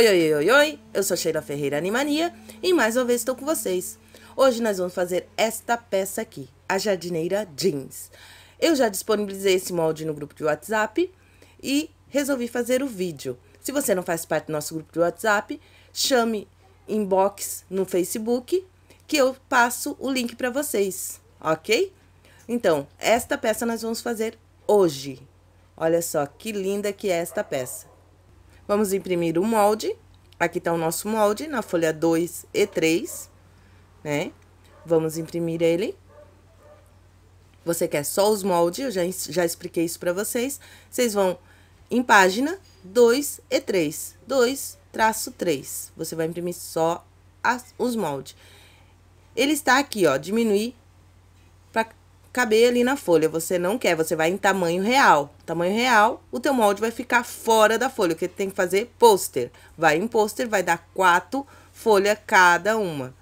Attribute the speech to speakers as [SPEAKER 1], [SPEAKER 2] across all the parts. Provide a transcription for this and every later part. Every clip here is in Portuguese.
[SPEAKER 1] Oi, oi, oi, oi, eu sou Sheila Ferreira Animania e mais uma vez estou com vocês. Hoje nós vamos fazer esta peça aqui, a jardineira jeans. Eu já disponibilizei esse molde no grupo de WhatsApp e resolvi fazer o vídeo. Se você não faz parte do nosso grupo de WhatsApp, chame inbox no Facebook que eu passo o link para vocês, ok? Então, esta peça nós vamos fazer hoje. Olha só que linda que é esta peça. Vamos imprimir o molde. Aqui está o nosso molde na folha 2 e 3, né? Vamos imprimir ele. Você quer só os moldes, eu já, já expliquei isso para vocês. Vocês vão em página 2 e 3, 2 traço 3. Você vai imprimir só as, os moldes. Ele está aqui, ó, diminuir caber ali na folha. Você não quer, você vai em tamanho real. Tamanho real, o teu molde vai ficar fora da folha, porque tem que fazer pôster. Vai em pôster, vai dar quatro folhas cada uma.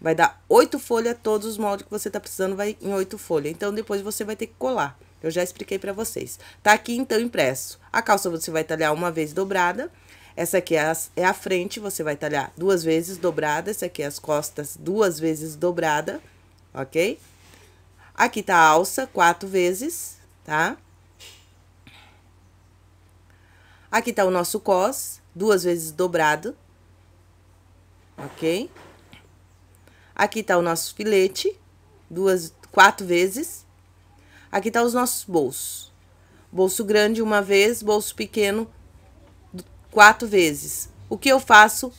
[SPEAKER 1] Vai dar oito folhas, todos os moldes que você tá precisando vai em oito folhas. Então, depois você vai ter que colar. Eu já expliquei para vocês. Tá aqui, então, impresso. A calça você vai talhar uma vez dobrada. Essa aqui é a, é a frente, você vai talhar duas vezes dobrada. Essa aqui é as costas duas vezes dobrada, ok? Aqui tá a alça, quatro vezes, tá? Aqui tá o nosso cos, duas vezes dobrado, ok? Aqui tá o nosso filete, duas, quatro vezes. Aqui tá os nossos bolsos. Bolso grande uma vez, bolso pequeno quatro vezes. O que eu faço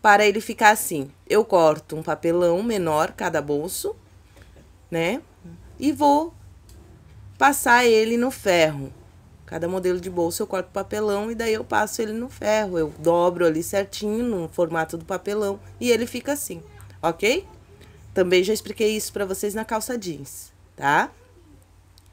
[SPEAKER 1] para ele ficar assim? Eu corto um papelão menor cada bolso né? E vou passar ele no ferro. Cada modelo de bolsa eu corto papelão e daí eu passo ele no ferro. Eu dobro ali certinho no formato do papelão e ele fica assim, ok? Também já expliquei isso para vocês na calça jeans, tá?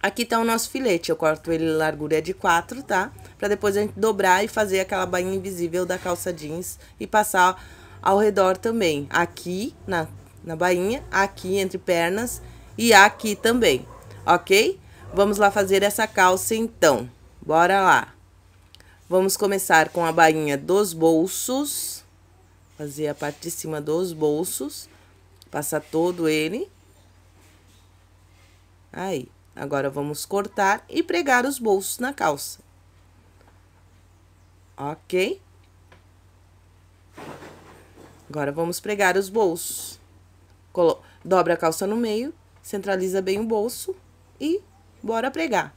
[SPEAKER 1] Aqui tá o nosso filete, eu corto ele largura de 4, tá? Pra depois a gente dobrar e fazer aquela bainha invisível da calça jeans e passar ao redor também. Aqui na, na bainha, aqui entre pernas e aqui também, ok? Vamos lá fazer essa calça então. Bora lá. Vamos começar com a bainha dos bolsos. Fazer a parte de cima dos bolsos. Passar todo ele. Aí. Agora, vamos cortar e pregar os bolsos na calça. Ok? Agora, vamos pregar os bolsos. Dobra a calça no meio, centraliza bem o bolso e bora pregar.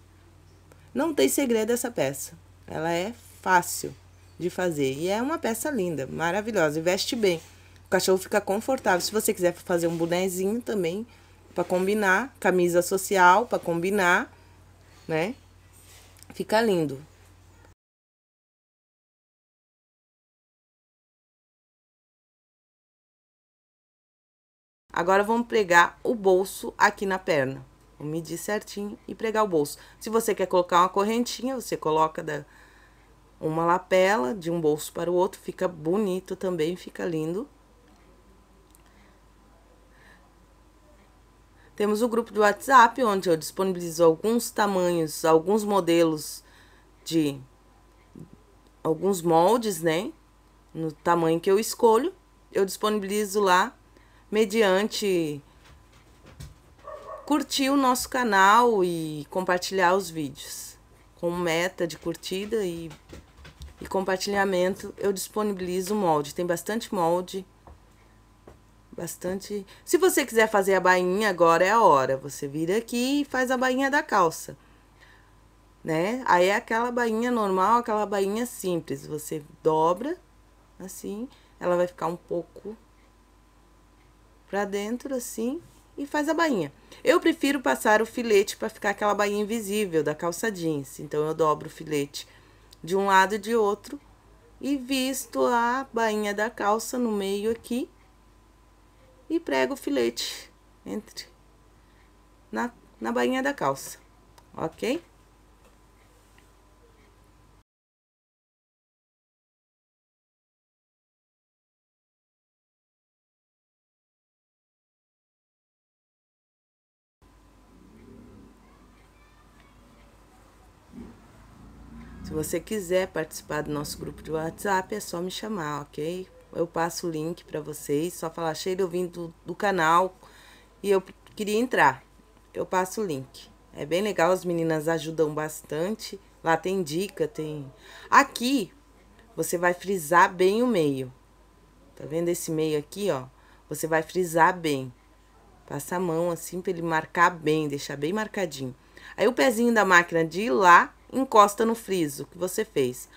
[SPEAKER 1] Não tem segredo essa peça. Ela é fácil de fazer e é uma peça linda, maravilhosa, veste bem. O cachorro fica confortável. Se você quiser fazer um bonezinho também para combinar, camisa social para combinar, né? Fica lindo. Agora vamos pregar o bolso aqui na perna. Vou medir certinho e pregar o bolso. Se você quer colocar uma correntinha, você coloca da, uma lapela de um bolso para o outro. Fica bonito também, fica lindo. Temos o grupo do WhatsApp, onde eu disponibilizo alguns tamanhos, alguns modelos de... Alguns moldes, né? No tamanho que eu escolho. Eu disponibilizo lá mediante curtir o nosso canal e compartilhar os vídeos. Com meta de curtida e, e compartilhamento, eu disponibilizo molde. Tem bastante molde. Bastante. Se você quiser fazer a bainha, agora é a hora. Você vira aqui e faz a bainha da calça. Né? Aí é aquela bainha normal, aquela bainha simples. Você dobra assim, ela vai ficar um pouco para dentro assim e faz a bainha. Eu prefiro passar o filete para ficar aquela bainha invisível da calça jeans. Então eu dobro o filete de um lado e de outro e visto a bainha da calça no meio aqui e prego o filete entre na, na bainha da calça, ok? você quiser participar do nosso grupo de WhatsApp, é só me chamar, ok? Eu passo o link para vocês, só falar, Sheila, eu vim do, do canal e eu queria entrar. Eu passo o link. É bem legal, as meninas ajudam bastante. Lá tem dica, tem... Aqui, você vai frisar bem o meio. Tá vendo esse meio aqui, ó? Você vai frisar bem. Passa a mão assim para ele marcar bem, deixar bem marcadinho. Aí o pezinho da máquina de lá encosta no friso que você fez.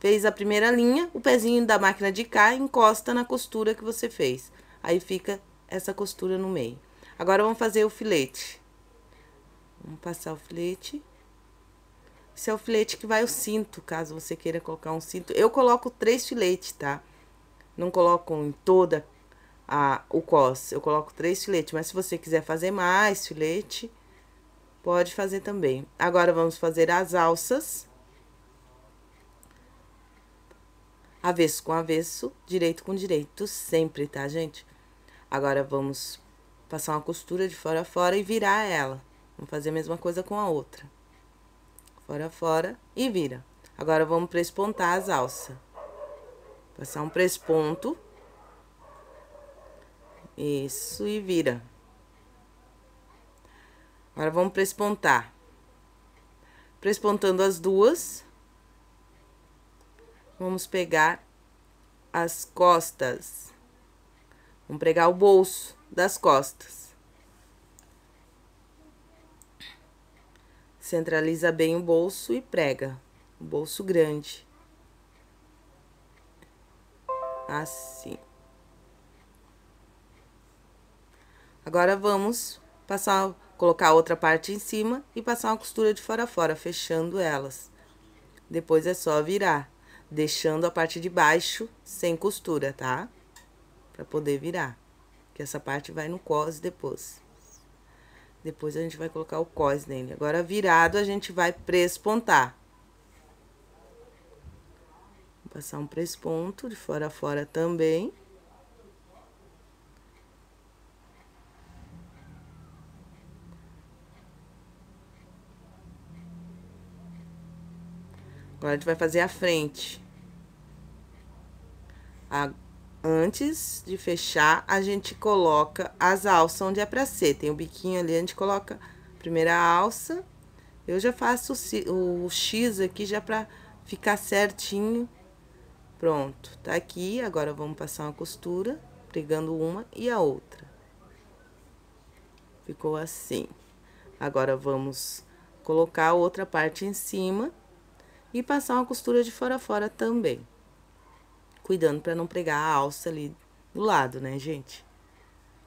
[SPEAKER 1] Fez a primeira linha, o pezinho da máquina de cá encosta na costura que você fez. Aí fica essa costura no meio. Agora, vamos fazer o filete. Vamos passar o filete. Esse é o filete que vai o cinto, caso você queira colocar um cinto. Eu coloco três filetes, tá? Não coloco em toda a, o cos, eu coloco três filetes. Mas se você quiser fazer mais filete, Pode fazer também. Agora, vamos fazer as alças. Avesso com avesso, direito com direito, sempre, tá, gente? Agora, vamos passar uma costura de fora a fora e virar ela. Vamos fazer a mesma coisa com a outra. Fora a fora e vira. Agora, vamos prespontar as alças. Passar um presponto. Isso, e vira. Agora, vamos prespontar. Prespontando as duas, vamos pegar as costas. Vamos pregar o bolso das costas. Centraliza bem o bolso e prega. O bolso grande. Assim. Agora, vamos passar Colocar outra parte em cima e passar uma costura de fora a fora, fechando elas. Depois é só virar, deixando a parte de baixo sem costura, tá? Pra poder virar, que essa parte vai no cos depois. Depois a gente vai colocar o cos nele. Agora, virado, a gente vai prespontar. Vou passar um presponto de fora a fora também. Agora, a gente vai fazer a frente. A, antes de fechar, a gente coloca as alças onde é pra ser. Tem o um biquinho ali, a gente coloca a primeira alça. Eu já faço o, o X aqui já pra ficar certinho. Pronto, tá aqui. Agora, vamos passar uma costura, pregando uma e a outra. Ficou assim. Agora, vamos colocar a outra parte em cima e passar uma costura de fora a fora também. Cuidando para não pregar a alça ali do lado, né, gente?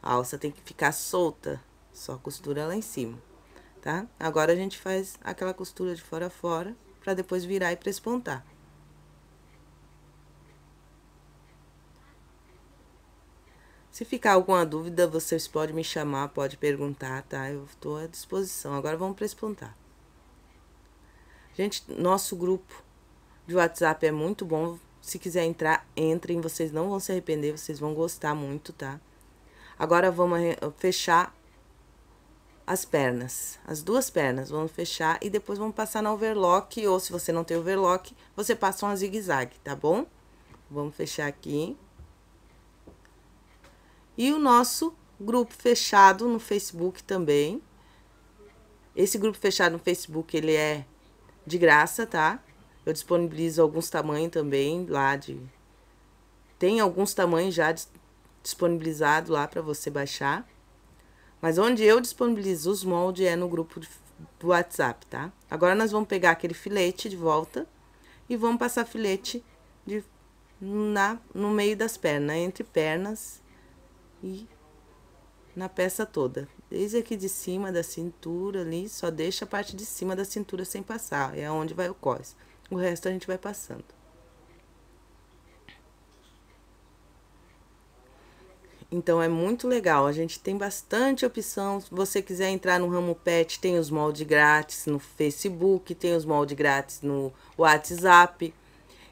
[SPEAKER 1] A alça tem que ficar solta, só costura lá em cima, tá? Agora a gente faz aquela costura de fora a fora para depois virar e prespontar. Se ficar alguma dúvida, vocês podem me chamar, pode perguntar, tá? Eu estou à disposição. Agora vamos prespontar. Gente, nosso grupo de WhatsApp é muito bom. Se quiser entrar, entrem. Vocês não vão se arrepender, vocês vão gostar muito, tá? Agora vamos fechar as pernas, as duas pernas, vamos fechar e depois vamos passar na overlock, ou se você não tem overlock, você passa uma zigue-zague, tá bom? Vamos fechar aqui. E o nosso grupo fechado no Facebook também. Esse grupo fechado no Facebook, ele é de graça, tá? Eu disponibilizo alguns tamanhos também lá de tem alguns tamanhos já disponibilizado lá para você baixar. Mas onde eu disponibilizo os moldes é no grupo do WhatsApp, tá? Agora nós vamos pegar aquele filete de volta e vamos passar filete de, na, no meio das pernas, entre pernas e na peça toda desde aqui de cima da cintura ali, só deixa a parte de cima da cintura sem passar, é onde vai o cós. O resto a gente vai passando. Então é muito legal, a gente tem bastante opção. Se você quiser entrar no ramo pet, tem os moldes grátis no Facebook, tem os moldes grátis no WhatsApp.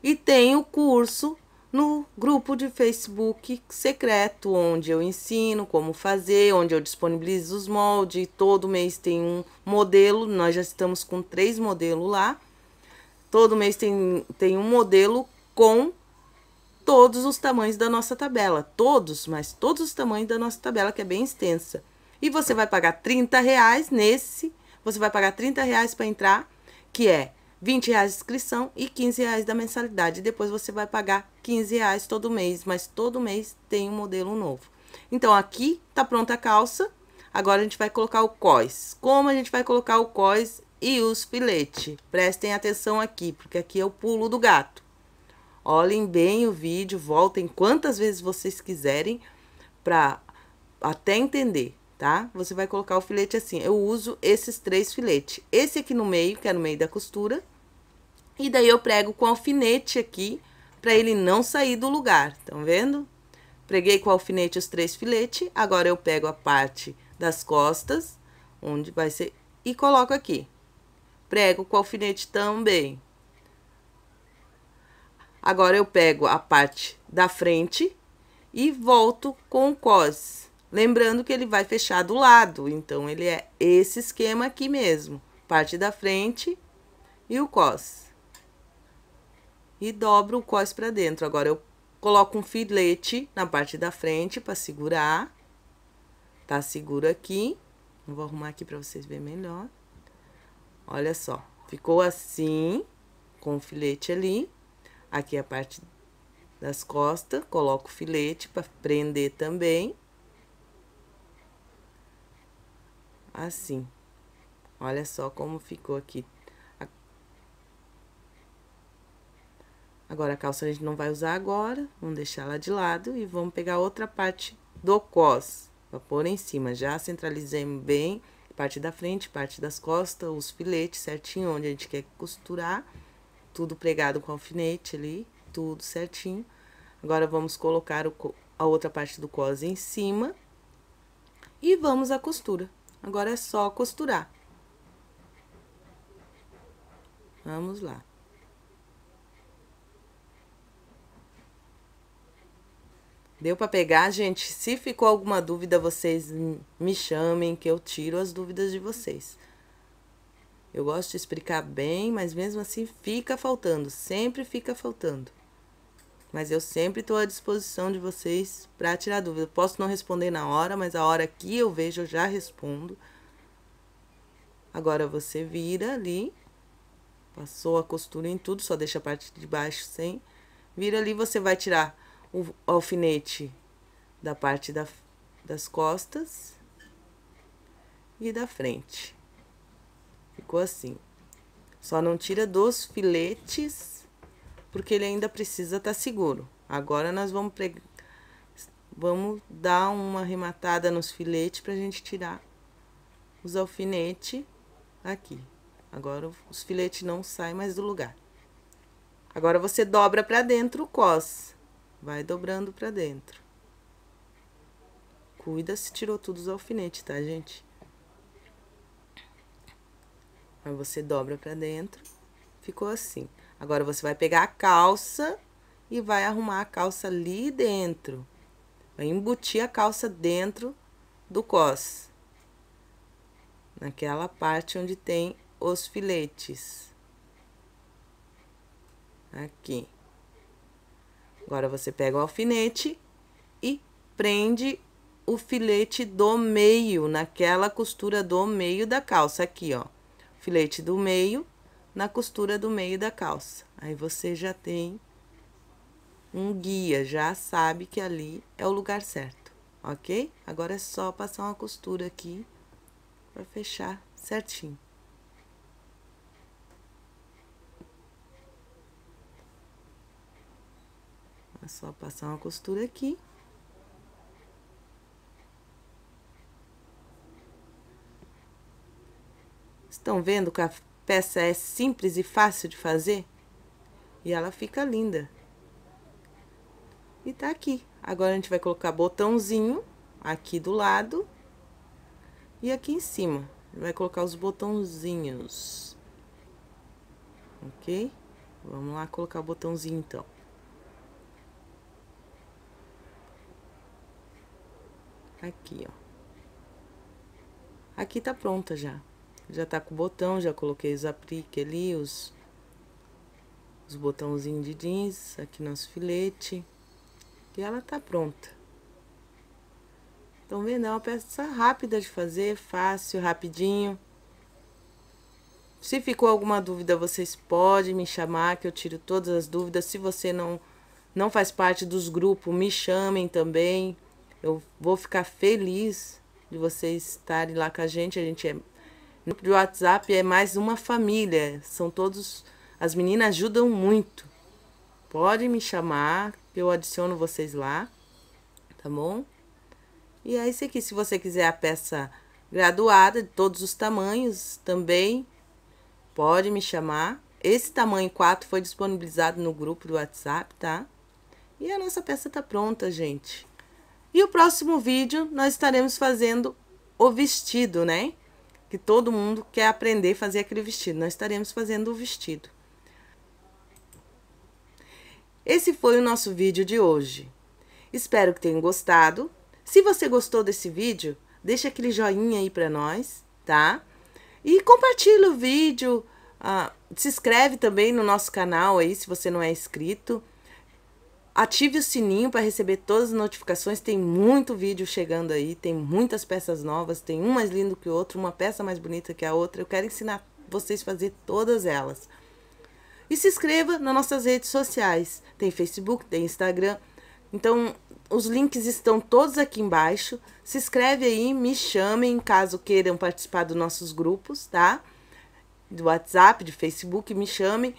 [SPEAKER 1] E tem o curso no grupo de Facebook secreto, onde eu ensino como fazer, onde eu disponibilizo os moldes. Todo mês tem um modelo, nós já estamos com três modelos lá. Todo mês tem, tem um modelo com todos os tamanhos da nossa tabela. Todos, mas todos os tamanhos da nossa tabela, que é bem extensa. E você vai pagar 30 reais nesse, você vai pagar 30 reais para entrar, que é 20 reais de inscrição e 15 reais da mensalidade. Depois você vai pagar 15 reais todo mês, mas todo mês tem um modelo novo. Então, aqui tá pronta a calça. Agora, a gente vai colocar o cós. Como a gente vai colocar o cós e os filetes? Prestem atenção aqui, porque aqui é o pulo do gato. Olhem bem o vídeo, voltem quantas vezes vocês quiserem para até entender tá? Você vai colocar o filete assim. Eu uso esses três filetes. Esse aqui no meio, que é no meio da costura. E daí eu prego com alfinete aqui, pra ele não sair do lugar, estão vendo? Preguei com alfinete os três filetes. Agora eu pego a parte das costas, onde vai ser... E coloco aqui. Prego com alfinete também. Agora eu pego a parte da frente e volto com o cos. Lembrando que ele vai fechar do lado, então ele é esse esquema aqui mesmo. Parte da frente e o cos. E dobro o cos para dentro. Agora, eu coloco um filete na parte da frente para segurar. Tá seguro aqui. vou arrumar aqui para vocês verem melhor. Olha só. Ficou assim, com o filete ali. Aqui é a parte das costas. Coloco o filete para prender também. assim. Olha só como ficou aqui. Agora, a calça a gente não vai usar agora, vamos deixar ela de lado e vamos pegar outra parte do cos para pôr em cima. Já centralizamos bem parte da frente, parte das costas, os filetes certinho onde a gente quer costurar. Tudo pregado com alfinete ali, tudo certinho. Agora, vamos colocar a outra parte do cos em cima e vamos à costura. Agora é só costurar. Vamos lá. Deu para pegar, gente? Se ficou alguma dúvida, vocês me chamem que eu tiro as dúvidas de vocês. Eu gosto de explicar bem, mas mesmo assim fica faltando, sempre fica faltando. Mas eu sempre estou à disposição de vocês para tirar dúvida. posso não responder na hora, mas a hora que eu vejo eu já respondo. Agora você vira ali, passou a costura em tudo, só deixa a parte de baixo sem. Vira ali, você vai tirar o alfinete da parte da, das costas e da frente. Ficou assim. Só não tira dos filetes porque ele ainda precisa estar tá seguro. Agora nós vamos, pre... vamos dar uma arrematada nos filetes para a gente tirar os alfinetes aqui. Agora os filetes não saem mais do lugar. Agora você dobra para dentro o cos. Vai dobrando para dentro. Cuida se tirou todos os alfinetes, tá, gente? Aí você dobra para dentro. Ficou assim. Agora, você vai pegar a calça e vai arrumar a calça ali dentro. Vai embutir a calça dentro do cos. Naquela parte onde tem os filetes. Aqui. Agora, você pega o alfinete e prende o filete do meio, naquela costura do meio da calça aqui, ó. Filete do meio na costura do meio da calça. Aí você já tem um guia, já sabe que ali é o lugar certo, ok? Agora é só passar uma costura aqui para fechar certinho. É só passar uma costura aqui. Estão vendo peça é simples e fácil de fazer e ela fica linda. E tá aqui. Agora a gente vai colocar botãozinho aqui do lado e aqui em cima. Vai colocar os botãozinhos. Ok? Vamos lá colocar o botãozinho então. Aqui, ó. Aqui tá pronta já. Já tá com o botão, já coloquei os apliques ali, os, os botãozinhos de jeans, aqui nosso filete. E ela tá pronta. Estão vendo? É uma peça rápida de fazer, fácil, rapidinho. Se ficou alguma dúvida, vocês podem me chamar, que eu tiro todas as dúvidas. Se você não, não faz parte dos grupos, me chamem também. Eu vou ficar feliz de vocês estarem lá com a gente. A gente é no grupo de WhatsApp é mais uma família. São todos. As meninas ajudam muito. Pode me chamar, eu adiciono vocês lá. Tá bom? E é isso aqui. Se você quiser a peça graduada, de todos os tamanhos também, pode me chamar. Esse tamanho 4 foi disponibilizado no grupo do WhatsApp, tá? E a nossa peça tá pronta, gente. E o próximo vídeo nós estaremos fazendo o vestido, né? que todo mundo quer aprender a fazer aquele vestido. Nós estaremos fazendo o vestido. Esse foi o nosso vídeo de hoje. Espero que tenham gostado. Se você gostou desse vídeo, deixa aquele joinha aí para nós, tá? E compartilha o vídeo, uh, se inscreve também no nosso canal aí, se você não é inscrito. Ative o sininho para receber todas as notificações. Tem muito vídeo chegando aí, tem muitas peças novas, tem um mais lindo que o outro, uma peça mais bonita que a outra. Eu quero ensinar vocês a fazer todas elas. E se inscreva nas nossas redes sociais. Tem Facebook, tem Instagram. Então, os links estão todos aqui embaixo. Se inscreve aí, me chamem caso queiram participar dos nossos grupos, tá? Do WhatsApp, de Facebook, me chamem.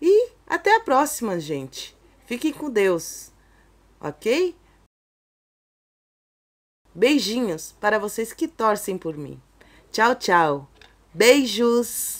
[SPEAKER 1] E até a próxima, gente! Fiquem com Deus, ok? Beijinhos para vocês que torcem por mim. Tchau, tchau. Beijos!